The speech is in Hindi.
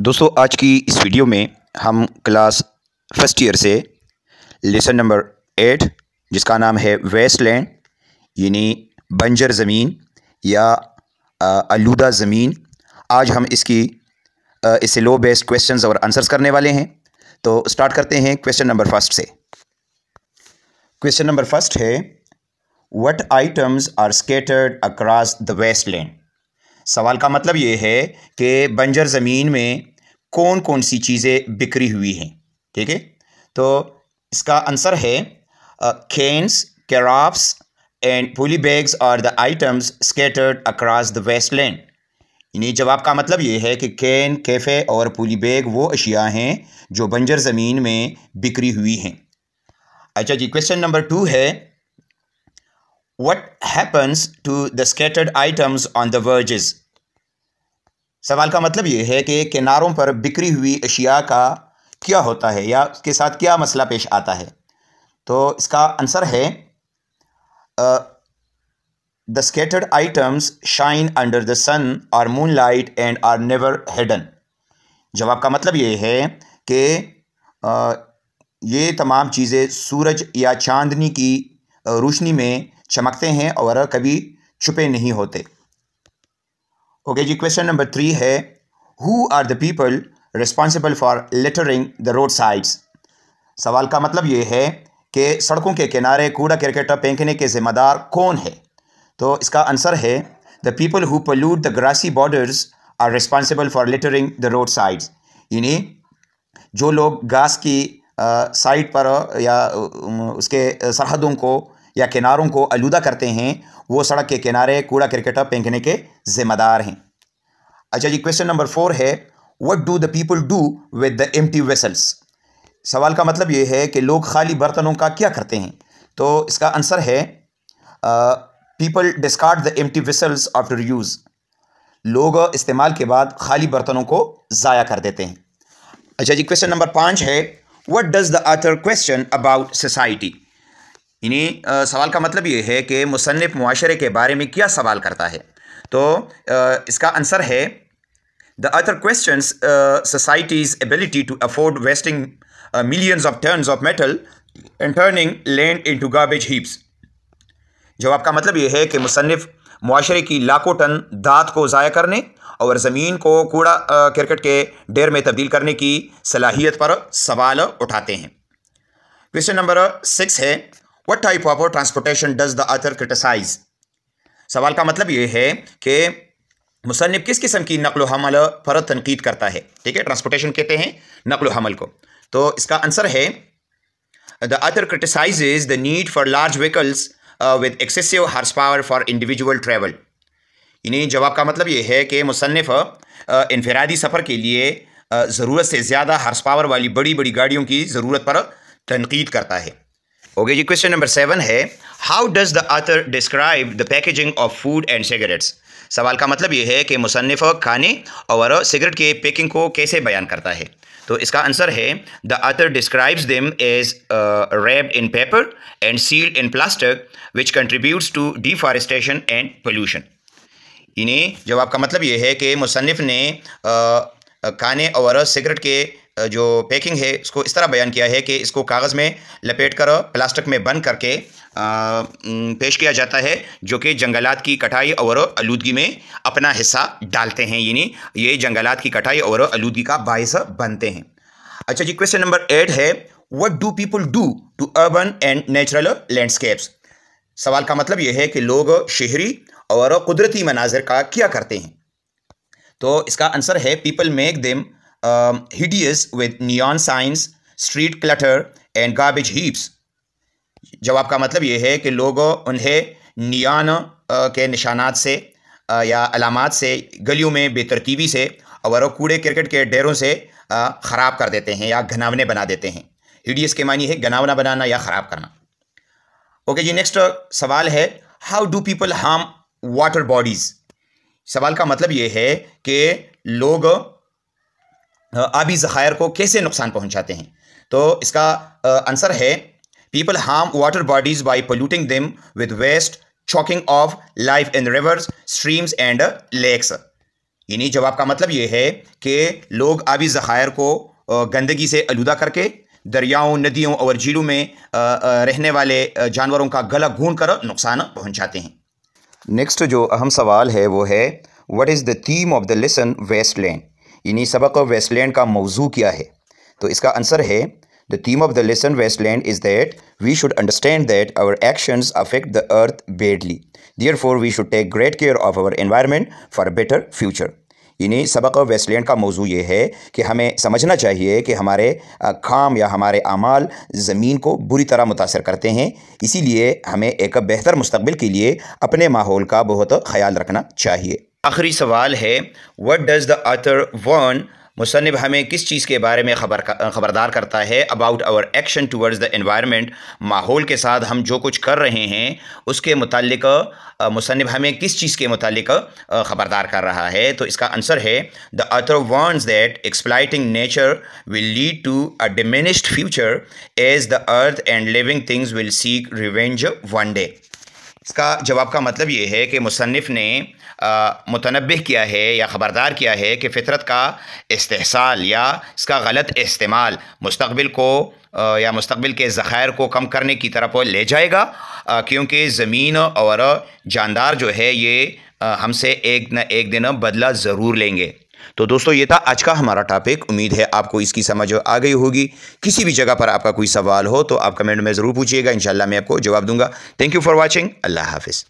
दोस्तों आज की इस वीडियो में हम क्लास फर्स्ट ईयर से लेसन नंबर एट जिसका नाम है वेस्टलैंड यानी बंजर ज़मीन या आलूदा ज़मीन आज हम इसकी इससे लो बेस्ड क्वेश्चंस और आंसर्स करने वाले हैं तो स्टार्ट करते हैं क्वेश्चन नंबर फर्स्ट से क्वेश्चन नंबर फर्स्ट है what items are scattered across the wasteland सवाल का मतलब ये है कि बंजर ज़मीन में कौन कौन सी चीज़ें बिक्री हुई हैं ठीक है तो इसका आंसर है cans wrappers and poly bags are the items scattered across the wasteland इन्हीं जवाब का मतलब ये है कि कैन कैफ़े और पुली बैग वो अशिया हैं जो बंजर ज़मीन में बिक्री हुई हैं अच्छा जी क्वेश्चन नंबर टू है What happens to the scattered items on the verges? सवाल का मतलब ये है कि किनारों पर बिक्री हुई अशिया का क्या होता है या उसके साथ क्या मसला पेश आता है तो इसका आंसर है the scattered items shine under the sun और moonlight and are never hidden जवाब का मतलब ये है कि ये तमाम चीज़ें सूरज या चांदनी की रोशनी में चमकते हैं और कभी छुपे नहीं होते ओके जी क्वेश्चन नंबर थ्री है who are the people responsible for littering the roadsides सवाल का मतलब ये है कि सड़कों के किनारे कूड़ा क्रिकेटर फेंकने के जिम्मेदार कौन है तो इसका आंसर है the people who pollute the grassy borders are responsible for littering the roadsides यानी जो लोग घास की साइड पर या उसके सरहदों को या किनारों को आलूदा करते हैं वो सड़क के किनारे कूड़ा क्रिकेट फेंकने के जिम्मेदार हैं अच्छा जी क्वेश्चन नंबर फोर है what do the people do with the empty vessels सवाल का मतलब ये है कि लोग खाली बर्तनों का क्या करते हैं तो इसका आंसर है people discard the empty vessels after use लोग इस्तेमाल के बाद खाली बर्तनों को ज़ाया कर देते हैं अच्छा जी क्वेश्चन नंबर पाँच है what does the author question about society इन्हीं सवाल का मतलब ये है कि मुसनफ़ माशरे के बारे में क्या सवाल करता है तो इसका आंसर है the author question society's ability to afford wasting millions of tons of metal and turning land into garbage heaps जवाब का मतलब ये है कि मुसनफ़ माशरे की लाखों टन दात को ज़ाया करने और ज़मीन को कूड़ा क्रिकेट के डेर में तब्दील करने की सलाहियत पर सवाल उठाते हैं क्वेश्चन नंबर सिक्स है what type of transportation does the author criticise सवाल का मतलब यह है कि मुसनफ़ किस किस्म की नकलो हमल पर तनकीद करता है ठीक है ट्रांसपोर्टेशन कहते हैं नकलो हमल को तो इसका आंसर है the author criticise the need for large vehicles with excessive horsepower for individual travel यानी जवाब का मतलब यह है कि मुसनफ़ uh, इनफरादी सफ़र के लिए uh, ज़रूरत से ज़्यादा हार्स पावर वाली बड़ी बड़ी गाड़ियों की ज़रूरत पर तनकीद करता है ओके जी क्वेश्चन नंबर सेवन है how does the author describe the packaging of food and cigarettes सवाल का मतलब यह है कि मुसनफ़ खाने और सिगरेट के पैकिंग को कैसे बयान करता है तो इसका आंसर है the author describes them as wrapped in paper and sealed in plastic which contributes to deforestation and pollution इन्हें जवाब का मतलब यह है कि मुसनफ़ ने uh, खाने और सिगरेट के जो पैकिंग है इसको इस तरह बयान किया है कि इसको कागज़ में लपेट कर प्लास्टिक में बंद करके पेश किया जाता है जो कि जंगलात की कटाई और आलूदगी में अपना हिस्सा डालते हैं यानी ये जंगलात की कटाई और आलूदगी का बायस बनते हैं अच्छा जी क्वेश्चन नंबर एट है what do people do to urban and natural landscapes सवाल का मतलब यह है कि लोग शहरी और कुदरती मनाजिर का क्या करते हैं तो इसका आंसर है people make them um, hideous with neon signs, street clutter and garbage heaps. जवाब का मतलब ये है कि लोग उन्हें नियान uh, के निशानात से uh, या अलामत से गलियों में बेतरतीबी से और कूड़े क्रिकेट के डेरों से uh, ख़राब कर देते हैं या घनावने बना देते हैं हिडियस के मानी है घनावना बनाना या ख़राब करना ओके जी नेक्स्ट सवाल है how do people harm water bodies सवाल का मतलब ये है कि लोग आबी ज़खायर को कैसे नुकसान पहुँचाते हैं तो इसका आंसर है people harm water bodies by polluting them with waste choking off life in rivers streams and lakes यानी जवाब का मतलब ये है कि लोग आबी ज़खायर को गंदगी से आलूदा करके दरियाओं नदियों और झीलों में रहने वाले जानवरों का गला घून कर नुकसान पहुंचाते हैं नेक्स्ट जो अहम सवाल है वो है what is the theme of the lesson wasteland इन्हीं सबक और वेस्टलैंड का मौजू क्या है तो इसका आंसर है the theme of the lesson wasteland is that we should understand that our actions affect the earth badly therefore we should take great care of our environment for better future इन्हीं सबक और वेस्टलैंड का मौजू ये है कि हमें समझना चाहिए कि हमारे खाम या हमारे अमाल ज़मीन को बुरी तरह मुतासर करते हैं इसीलिए हमें एक बेहतर मुस्तबिल के लिए अपने माहौल का बहुत ख्याल रखना चाहिए आखिरी सवाल है what does the author warn मुसनब हमें किस चीज़ के बारे में खबर खबरदार करता है about our action towards the environment माहौल के साथ हम जो कुछ कर रहे हैं उसके मतलब मुसनब हमें किस चीज़ के मतलब खबरदार कर रहा है तो इसका आंसर है the author warns that exploiting nature will lead to a diminished future as the earth and living things will seek revenge one day इसका जवाब का मतलब ये है कि मुसनफ़ ने मुतनब किया है या ख़बरदार किया है कि फ़ितरत का इस्तेसाल या इसका गलत इस्तेमाल मुस्तबिल को आ, या मुस्तबिल के ज़ख़ायर को कम करने की तरफ ले जाएगा क्योंकि ज़मीन और जानदार जो है ये हमसे एक न एक दिन बदला ज़रूर लेंगे तो दोस्तों ये था आज का हमारा टॉपिक उम्मीद है आपको इसकी समझ आ गई होगी किसी भी जगह पर आपका कोई सवाल हो तो आप कमेंट में ज़रूर पूछिएगा इंशाल्लाह मैं आपको जवाब दूंगा थैंक यू फॉर वॉचिंग अल्लाह हाफिज़